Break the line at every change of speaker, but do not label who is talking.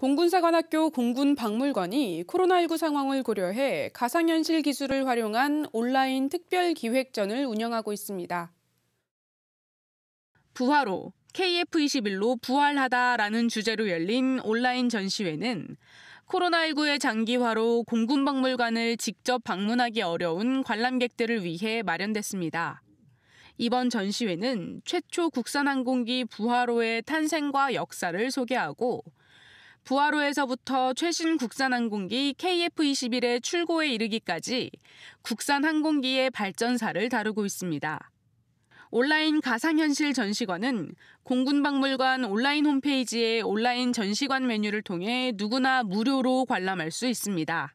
공군사관학교 공군박물관이 코로나19 상황을 고려해 가상현실 기술을 활용한 온라인 특별 기획전을 운영하고 있습니다. 부하로 KF21로 부활하다라는 주제로 열린 온라인 전시회는 코로나19의 장기화로 공군박물관을 직접 방문하기 어려운 관람객들을 위해 마련됐습니다. 이번 전시회는 최초 국산항공기 부하로의 탄생과 역사를 소개하고 부하로에서부터 최신 국산 항공기 KF-21의 출고에 이르기까지 국산 항공기의 발전사를 다루고 있습니다. 온라인 가상현실 전시관은 공군박물관 온라인 홈페이지의 온라인 전시관 메뉴를 통해 누구나 무료로 관람할 수 있습니다.